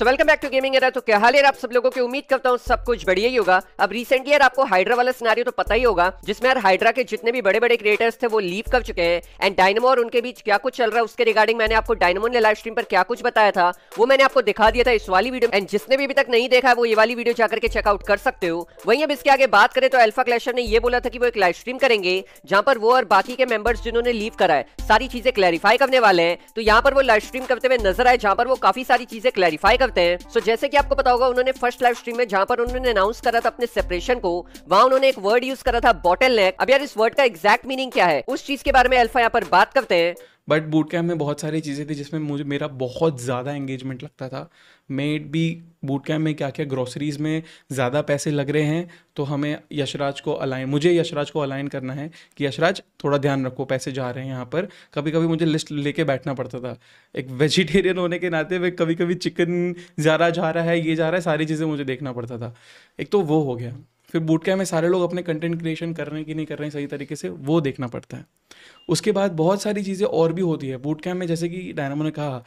So welcome back to gaming era तो क्या हाल यार आप सब लोगों की उम्मीद करता हूँ सब कुछ बढ़िया ही होगा अब रिसेंटली यार आपको हाइड्रा वाला सिनारियो तो पता ही होगा जिसमें यार हाइड्रा के जितने भी बड़े बड़े क्रिएटर्स थे वो लीव कर चुके हैं एंड डायनमो और उनके बीच क्या कुछ चल रहा है उसके रिगार्डिंग मैंने आपको डायनमो ने लाइव स्ट्रीम पर क्या कुछ बताया था वो मैंने आपको दिखा दिया था इस वाली वीडियो एंड जिसने भी अभी तक नहीं देखा वो ये वाली वीडियो जाकर के चेकआउट कर सकते हो वहीं अब इसके आगे बात करें तो अल्फा क्लेशर ने यह बोला था कि वो एक लाइव स्ट्रीम करेंगे जहाँ पर वो और बाकी के मेंबर्स जिन्होंने लीव करा है सारी चीजें क्लैरिफाई करने वाले हैं तो यहाँ पर वो लाइव स्ट्रीम करते हुए नजर आए जहाँ पर वो काफी सारी चीजें क्लैरिफाई करते हैं सो so, जैसे कि आपको पता होगा उन्होंने फर्स्ट लाइव स्ट्रीम में जहां पर उन्होंने अनाउंस करा था अपने सेपरेशन को वहां उन्होंने एक वर्ड यूज करा था बॉटल नेक अब यार इस वर्ड का एग्जैक्ट मीनिंग क्या है उस चीज के बारे में अल्फा यहाँ पर बात करते हैं बट बूट कैम्प में बहुत सारी चीज़ें थी जिसमें मुझे मेरा बहुत ज़्यादा एंगेजमेंट लगता था मेड भी बूट कैम्प में क्या क्या ग्रोसरीज़ में ज़्यादा पैसे लग रहे हैं तो हमें यशराज को अलाइन मुझे यशराज को अलाइन करना है कि यशराज थोड़ा ध्यान रखो पैसे जा रहे हैं यहाँ पर कभी कभी मुझे लिस्ट लेके बैठना पड़ता था एक वेजिटेरियन होने के नाते वे कभी कभी चिकन ज़्यादा जा रहा है ये जा रहा है सारी चीज़ें मुझे देखना पड़ता था एक तो वो हो गया फिर बूट में सारे लोग अपने कंटेंट क्रिएशन कर रहे हैं कि नहीं कर रहे हैं सही तरीके से वो देखना पड़ता है उसके बाद बहुत सारी चीज़ें और भी होती है बूट में जैसे कि डायनामो ने कहा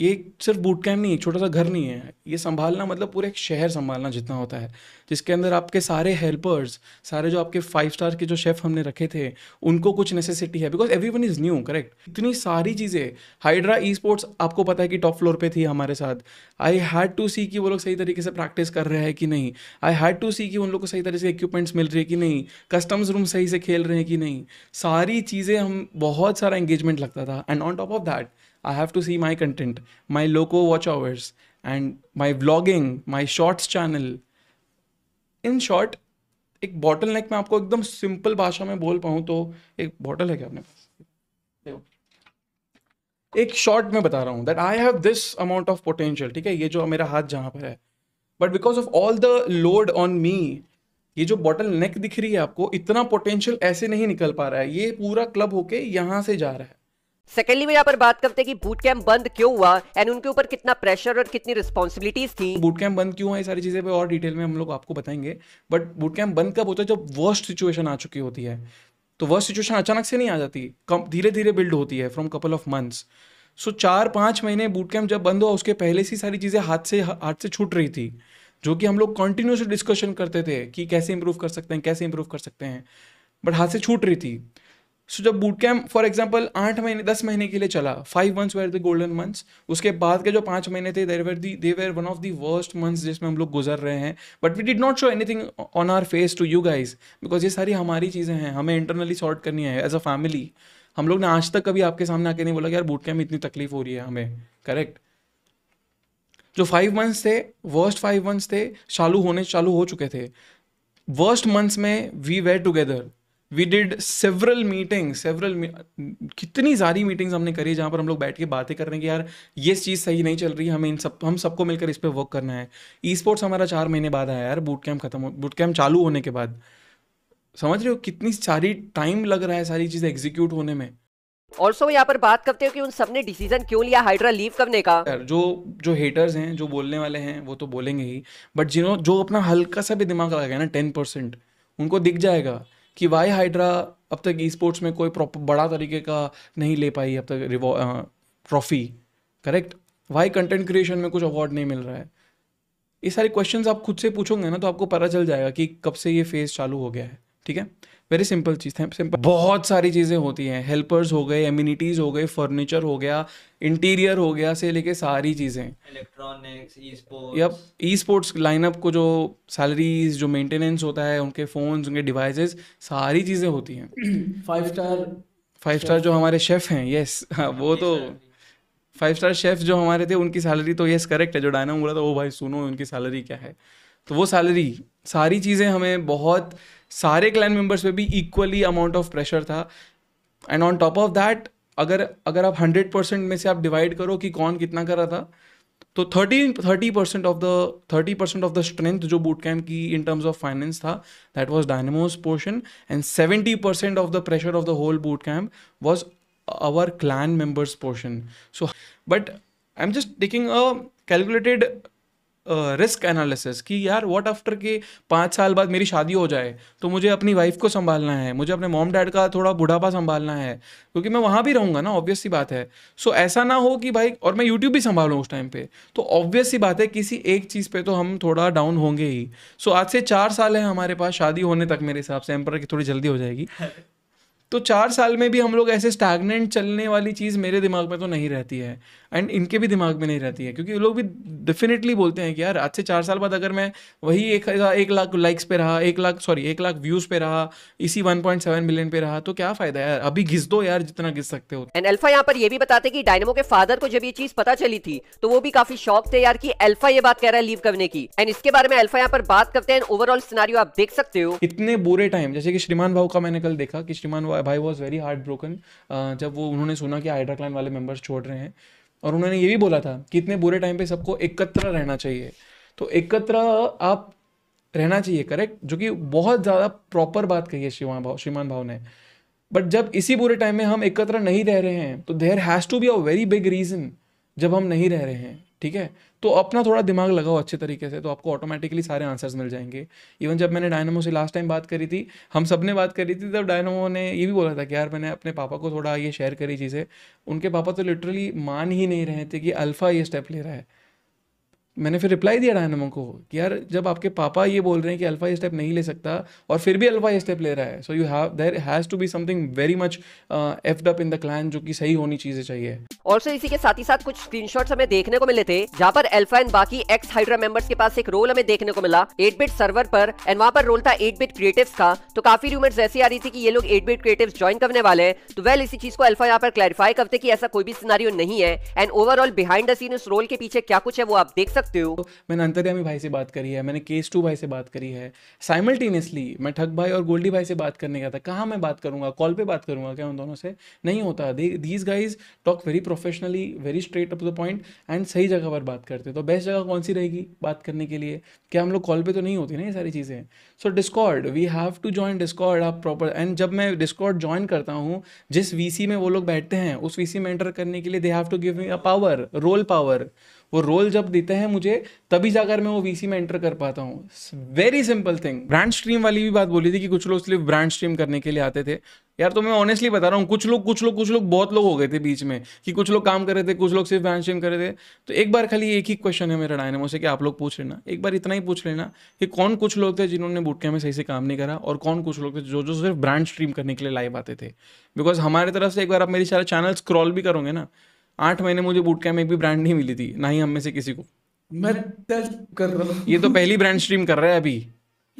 ये सिर्फ बूट कैम्प नहीं है छोटा सा घर नहीं है ये संभालना मतलब पूरा एक शहर संभालना जितना होता है जिसके अंदर आपके सारे हेल्पर्स सारे जो आपके फाइव स्टार के जो शेफ़ हमने रखे थे उनको कुछ नेसेसिटी है because everyone is new correct इतनी सारी चीज़ें हाइड्रा ई स्पोर्ट्स आपको पता है कि टॉप फ्लोर पे थी हमारे साथ आई हैड टू सी कि वो लोग सही तरीके से प्रैक्टिस कर रहे हैं कि नहीं आई हैड टू सी कि उन लोग को सही तरीके से इक्विपमेंट्स मिल रही है कि नहीं कस्टम्स रूम सही से खेल रहे हैं कि नहीं सारी चीज़ें हम बहुत सारा एंगेजमेंट लगता था and on top of that I have to see my content, my loco watch hours, and my vlogging, my shorts channel. In short एक बॉटल नेक में आपको एकदम सिंपल भाषा में बोल पाऊँ तो एक बॉटल है क्या अपने पास एक शॉर्ट में बता रहा हूँ that I have this amount of potential ठीक है ये जो मेरा हाथ जहाँ पर है but because of all the load on me ये जो बॉटल नेक दिख रही है आपको इतना पोटेंशियल ऐसे नहीं निकल पा रहा है ये पूरा क्लब होके यहाँ से जा रहा है सेकेंडली में यहाँ पर बात करते हैं कि बूट कैंप बंद क्यों हुआ एंड उनके ऊपर कितना प्रेशर और कितनी रिस्पॉन्सिबिलिटीज थी बूट कैंप बंद क्यों है सारी चीज़ें पे और डिटेल में हम लोग आपको बताएंगे बट बूट कैंप बंद कब होता है जब वर्स्ट सिचुएशन आ चुकी होती है तो वर्स्ट सिचुएशन अचानक से नहीं आ जाती कम धीरे धीरे बिल्ड होती है from couple of months so चार पाँच महीने बूट कैंप जब बंद हुआ उसके पहले से सारी चीज़ें हाथ से हाथ से छूट रही थी जो कि हम लोग कंटिन्यूसली डिस्कशन करते थे कि कैसे इंप्रूव कर सकते हैं कैसे इंप्रूव कर सकते हैं बट हाथ से छूट रही थी सो जब बूट कैम्प फॉर एग्जाम्पल आठ महीने दस महीने के लिए चला five months were the golden months उसके बाद के जो पाँच महीने थे there were the they were one of the worst months जिसमें हम लोग गुजर रहे हैं but we did not show anything on our face to you guys because ये सारी हमारी चीज़ें हैं हमें इंटरनली सॉर्ट करनी है एज अ फैमिली हम लोग ने आज तक कभी आपके सामने आके नहीं बोला कि यार बूट कैम्प इतनी तकलीफ हो रही है हमें करेक्ट जो फाइव मंथ्स थे वर्स्ट फाइव मंथ्स थे चालू होने चालू हो चुके थे वर्स्ट मंथ्स में we were together we did several meeting several कितनी सारी मीटिंग्स हमने करी जहाँ पर हम लोग बैठ के बातें कर रहे हैं कि यार ये चीज़ सही नहीं चल रही हमें इन सब हम सबको मिलकर इस पर वर्क करना है ई स्पोर्ट्स हमारा चार महीने बाद आया यार बूट कैम्प खत्म हो बूट कैम्प चालू होने के बाद समझ रहे हो कितनी सारी टाइम लग रहा है सारी चीज़ें एग्जीक्यूट होने में ऑल्सो यहाँ पर बात करते हो कि उन ने डिसीजन क्यों लिया हाइड्रा लीव करने का जो जो हेटर्स हैं जो बोलने वाले हैं वो तो बोलेंगे ही बट जिन्हों जो अपना हल्का सा भी दिमाग लगा ना टेन परसेंट उनको दिख जाएगा कि वाई हाइड्रा अब तक ई स्पोर्ट्स में कोई प्रॉपर बड़ा तरीके का नहीं ले पाई अब तक trophy correct why content creation में कुछ अवार्ड नहीं मिल रहा है ये सारे क्वेश्चंस आप खुद से पूछोगे ना तो आपको पता चल जाएगा कि कब से ये फेज़ चालू हो गया है ठीक है वेरी सिंपल चीज़ है सिंपल बहुत सारी चीज़ें होती हैं हेल्पर्स हो गए एम्यूनिटीज़ हो गए फर्नीचर हो गया इंटीरियर हो गया से लेके सारी चीज़ें इलेक्ट्रॉनिक्स ई स्पोर्ट्स लाइनअप को जो सैलरीज जो मेंटेनेंस होता है उनके फ़ोन्स उनके डिवाइसेस सारी चीज़ें होती हैं फाइव स्टार फाइव स्टार जो हमारे शेफ़ हैं यस हाँ वो तो फाइव स्टार शेफ़ जो हमारे थे उनकी सैलरी तो यस करेक्ट है जो डायना बोला था वो भाई सुनो उनकी सैलरी क्या है तो वो सैलरी सारी चीज़ें हमें बहुत सारे क्लैन मेंबर्स पे भी इक्वली अमाउंट ऑफ प्रेशर था and on top of that अगर अगर आप हंड्रेड परसेंट में से आप डिवाइड करो कि कौन कितना कर रहा था तो thirty thirty percent of the thirty percent of the strength जो बूट कैम्प की इन टर्म्स ऑफ फाइनेंस था that was Dynamo's portion and seventy percent of the pressure of the whole boot camp was our clan members portion so but I am just taking a calculated risk analysis कि यार what after के पाँच साल बाद मेरी शादी हो जाए तो मुझे अपनी वाइफ को संभालना है मुझे अपने मॉम डैड का थोड़ा बुढ़ापा संभालना है क्योंकि मैं वहाँ भी रहूँगा ना ऑब्वियस सी बात है सो so, ऐसा ना हो कि भाई और मैं यूट्यूब भी संभालूँ उस टाइम पर तो ऑब्वियस सी बात है किसी एक चीज़ पर तो हम थोड़ा डाउन होंगे ही सो so, आज से चार साल है हमारे पास शादी होने तक मेरे हिसाब से एम्पर की थोड़ी जल्दी हो जाएगी तो चार साल में भी हम लोग ऐसे स्टैगनेंट चलने वाली चीज़ मेरे दिमाग में तो नहीं रहती है एंड इनके भी दिमाग में नहीं रहती है क्योंकि लोग भी डेफिनेटली बोलते हैं कि यार आज से चार साल बाद अगर मैं वही एक एक लाख लाइक्स पे रहा एक लाख सॉरी एक लाख व्यूज़ पे रहा इसी सेवन मिलियन पे रहा तो क्या फ़ायदा यार अभी घिस दो यार जितना घिस सकते हो एंड एल्फा यहाँ पर यह भी बताते कि डायनमो के फादर को जब ये चीज़ पता चली थी तो वो भी काफ़ी शौक थे यार कि एल्फा ये बात कह रहा है लीव करने की एंड इसके बारे में एल्फा यहाँ पर बात करते हैं ओवरऑल सिनारियो आप देख सकते हो इतने बुरे टाइम जैसे कि श्रीमान भाव का मैंने कल देखा कि श्रीमान भाव भाई वॉज वेरी हार्ट ब्रोकन जब वो उन्होंने सुना कि हाइड्रा क्लाइन वाले मेम्बर्स छोड़ रहे हैं और उन्होंने ये भी बोला था कि इतने बुरे टाइम पे सबको एकत्र रहना चाहिए तो एकत्र आप रहना चाहिए करेक्ट जो कि बहुत ज़्यादा प्रॉपर बात कही है श्रीमान भाव श्रीमान भाव ने बट जब इसी बुरे टाइम में हम एकत्र नहीं रह रहे हैं तो there has to be a very big reason जब हम नहीं रह रहे हैं ठीक है तो अपना थोड़ा दिमाग लगाओ अच्छे तरीके से तो आपको ऑटोमेटिकली सारे आंसर्स मिल जाएंगे इवन जब मैंने डायनमो से लास्ट टाइम बात करी थी हम सब ने बात करी थी तब डायनमो ने ये भी बोला था कि यार मैंने अपने पापा को थोड़ा ये शेयर करी चीज़ें उनके पापा तो लिटरली मान ही नहीं रहे थे कि अल्फ़ा ये स्टेप ले रहा है मैंने फिर रिप्लाई दिया डायनमो को कि यार जब आपके पापा ये बोल रहे हैं कि अल्फा ये स्टेप नहीं ले सकता और फिर भी अल्फा ये स्टेप ले रहा है so you have there has to be something very much effed up in the clan जो कि सही होनी चीजें चाहिए ऑल्सो इसी के साथ ही साथ कुछ स्क्रीनशॉट्स हमें देखने को मिले थे जहाँ पर अल्फा एंड बाकी एक्स हाइड्रा मेंबर्स के पास एक रोल हमें देखने को मिला एट बिट सर्वर पर एंड वहाँ पर रोल था एट बिट क्रिएटिव्स का तो काफी रूमर्स ऐसी आ रही थी कि ये लोग एट बिट क्रिएटिव्स ज्वाइन करने वाले हैं तो वेल इसी चीज को अल्फा यहाँ पर क्लैरिफाई करते कि ऐसा कोई भी सिनारियो नहीं है and overall behind the scene उस रोल के पीछे क्या कुछ है वो आप देख सकते सकते हो मैंने अंतर्यामी भाई से बात करी है मैंने केस टू भाई से बात करी है साइमल्टेनियसली मैं ठग भाई और गोल्डी भाई से बात करने गया था कहाँ मैं बात करूँगा कॉल पर बात करूँगा क्या उन दोनों से नहीं होता these guys talk very professionally very straight up the point and सही जगह पर बात करते तो बेस्ट जगह कौन सी रहेगी बात करने के लिए क्या हम लोग कॉल पर तो नहीं होती ना ये सारी चीज़ें so Discord we have to join Discord आप प्रॉपर एंड जब मैं डिस्कॉर्ड ज्वाइन करता हूँ जिस वीसी में वो लोग बैठते हैं उस वीसी में एंटर करने के लिए they have to give me a power role power वो रोल जब देते हैं मुझे तभी जाकर मैं वो वीसी में एंटर कर पाता हूँ very simple thing brand stream वाली भी बात बोली थी कि कुछ लोग सिर्फ ब्रांड स्ट्रीम करने के लिए आते थे यार तो मैं ऑनेस्टली बता रहा हूँ कुछ लोग कुछ लोग कुछ लोग बहुत लोग हो गए थे बीच में कि कुछ लोग काम कर रहे थे कुछ लोग सिर्फ ब्रांड स्ट्रीम कर रहे थे तो एक बार खाली एक ही क्वेश्चन है मेरा डायनेमो से कि आप लोग पूछ लेना एक बार इतना ही पूछ लेना कि कौन कुछ लोग थे जिन्होंने बुटके में सही से काम नहीं करा और कौन कुछ लोग थे जो जो सिर्फ ब्रांड स्ट्रीम करने के लिए लाइव आते थे बिकॉज हमारे तरफ से एक बार आप मेरे सारे चैनल स्क्रॉल भी करोगे ना आठ महीने मुझे बूट कैम्प में एक भी ब्रांड नहीं मिली थी ना ही हम में से किसी को मैं कर रहा हूँ ये तो पहली ब्रांड स्ट्रीम कर रहा है अभी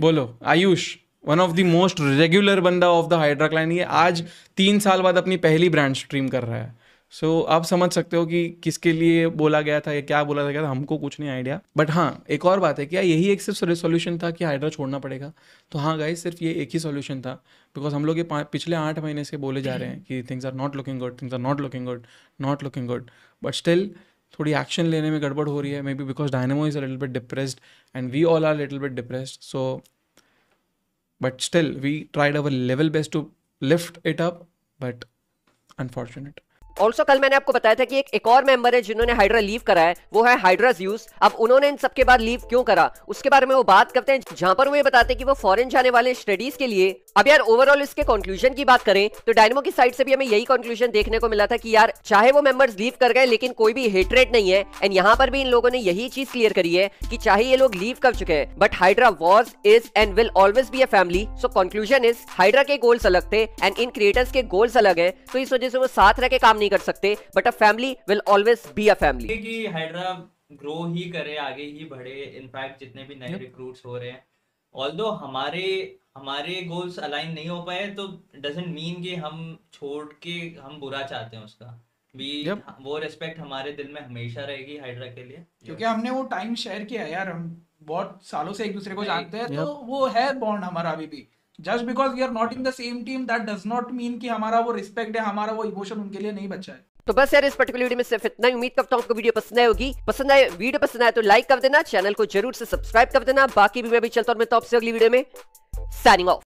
बोलो Ayush one of the most regular बंदा ऑफ द हाइड्रा क्लाइन ये आज तीन साल बाद अपनी पहली ब्रांड स्ट्रीम कर रहा है सो so, आप समझ सकते हो कि किसके लिए बोला गया था या क्या बोला गया था हमको कुछ नहीं आइडिया बट हाँ एक और बात है क्या यही एक सिर्फ सोल्यूशन था कि हाइड्रा छोड़ना पड़ेगा तो हाँ गाय सिर्फ ये एक ही सोल्यूशन था बिकॉज हम लोग ये पिछले आठ महीने से बोले जा रहे हैं कि things are not looking good things are not looking good not looking good but still थोड़ी एक्शन लेने में गड़बड़ हो रही है maybe because Dynamo is a little bit depressed and we all are little bit depressed so but still we tried our level best to lift it up but unfortunate also कल मैंने आपको बताया था कि एक एक और member है जिन्होंने हाइड्रा लीव करा है वो है हाइड्रा ज्यूस अब उन्होंने इन सबके बाद लीव क्यों करा उसके बारे में वो बात करते हैं जहां पर वो ये बताते हैं कि वो फॉरेन जाने वाले स्टडीज के लिए अब यार ओवरऑल इसके कंक्लूजन की बात करें तो डायनमो की साइड से भी हमें यही कंक्लूजन देखने को मिला था कि यार चाहे वो मेंबर्स लीव कर गए लेकिन कोई भी हेटरेट नहीं है एंड यहाँ पर भी इन लोगों ने यही चीज क्लियर करी है कि चाहे ये लोग लीव कर चुके हैं but Hydra was is and will always be a family so conclusion is Hydra के गोल्स अलग थे एंड इन क्रिएटर्स के गोल्स अलग है तो इस वजह से वो साथ रह के काम नहीं नहीं कर सकते but a family will always be a family grow ही करे आगे ही बढ़े इनफैक्ट जितने भी नए रिक्रूट्स हो रहे हैं ऑल्दो हमारे हमारे गोल्स अलाइन नहीं हो पाए तो डजेंट मीन कि हम छोड़ के हम बुरा चाहते हैं उसका भी yep. वो रिस्पेक्ट हमारे दिल में हमेशा रहेगी हाइड्रा के लिए क्योंकि yep. हमने वो टाइम शेयर किया यार हम बहुत सालों से एक दूसरे को जानते हैं तो yep. तो वो है बॉन्ड हमारा अभी भी just because we are not in the same team that does not mean कि हमारा वो रिस्पेक्ट है हमारा वो इमोशन उनके लिए नहीं बचा है तो बस यार इस पर्टिकुलर वीडियो में सिर्फ इतना ही उम्मीद करता हूँ आपको वीडियो पसंद आए होगी पसंद आए वीडियो पसंद आए तो लाइक कर देना चैनल को जरूर से सब्सक्राइब कर देना बाकी भी मैं भी चलता हूँ मैं तो आपसे अगली वीडियो में साइनिंग ऑफ